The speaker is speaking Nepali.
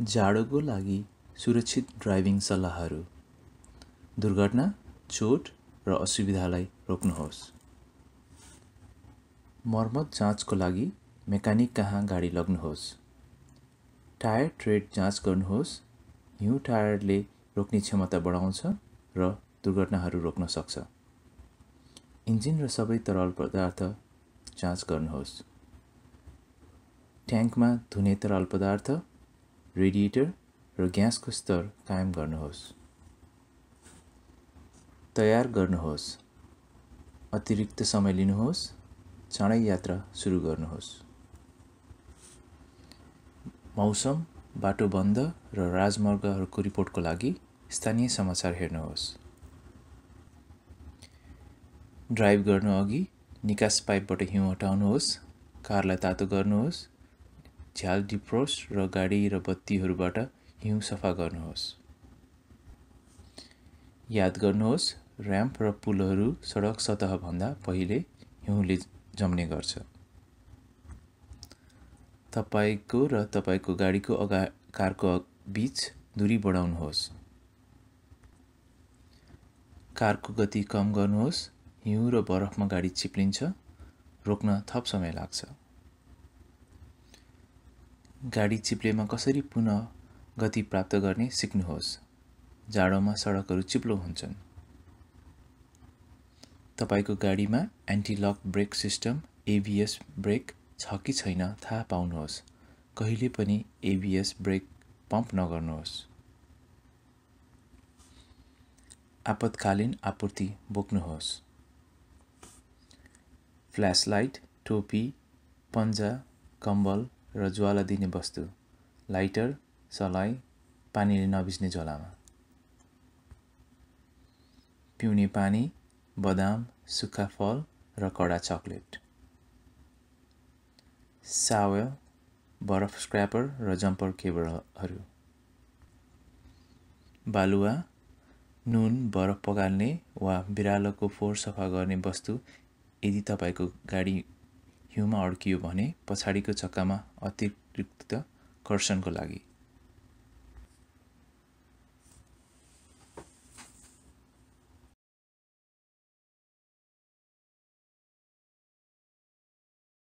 जाडोको लागि सुरक्षित ड्राइभिङ सल्लाहहरू दुर्घटना चोट र असुविधालाई रोक्नुहोस् मर्मत जाँचको लागि मेकानिक कहाँ गाडी लग्नुहोस् टायर ट्रेड जाँच गर्नुहोस् हिउँ टायरले रोक्ने क्षमता बढाउँछ र दुर्घटनाहरू रोक्न सक्छ इन्जिन र सबै तरल पदार्थ जाँच गर्नुहोस् ट्याङ्कमा धुने तरल पदार्थ रेडिएटर र ग्यासको स्तर कायम गर्नुहोस् तयार गर्नुहोस् अतिरिक्त समय लिनुहोस् चाँडै यात्रा सुरु गर्नुहोस् मौसम बाटो बन्द र राजमार्गहरूको रिपोर्टको लागि स्थानीय समाचार हेर्नुहोस् ड्राइभ गर्नु अघि निकास पाइपबाट हिउँ हटाउनुहोस् कारलाई तातो गर्नुहोस् झ्याल डिप्रोस र गाडी र बत्तीहरूबाट हिउँ सफा गर्नुहोस् याद गर्नुहोस् ऱ्याम्प र पुलहरू सडक सतहभन्दा पहिले हिउँले जम्ने गर्छ तपाईँको र तपाईँको गाडीको अगा कारको बिच दूरी बढाउनुहोस् कारको गति कम गर्नुहोस् हिउँ र बरफमा गाडी चिप्लिन्छ रोक्न थप समय लाग्छ गाडी चिप्लेमा कसरी पुनः गति प्राप्त गर्ने सिक्नुहोस् जाडोमा सडकहरू चिप्लो हुन्छन् तपाईँको गाडीमा antilock brake system ABS brake छ कि छैन थाहा पाउनुहोस् कहिले पनि एबिएस ब्रेक पम्प नगर्नुहोस् आपतकालीन आपूर्ति बोक्नुहोस् फ्ल्यासलाइट टोपी पन्जा कम्बल र ज्वाला दिने वस्तु लाइटर सलाई पानीले नभिज्ने झोलामा पिउने पानी बदाम सुक्खा फल र कडा चक्लेट सावय बरफ स्क्र्यापर र जम्पर केबलहरू बालुवा नुन बरफ पगाल्ने वा बिरालोको फोहोर सफा गर्ने वस्तु यदि तपाईँको गाडी हिउँमा अड्कियो भने पछाडिको चक्कामा अतिरिक्त कर्षणको लागि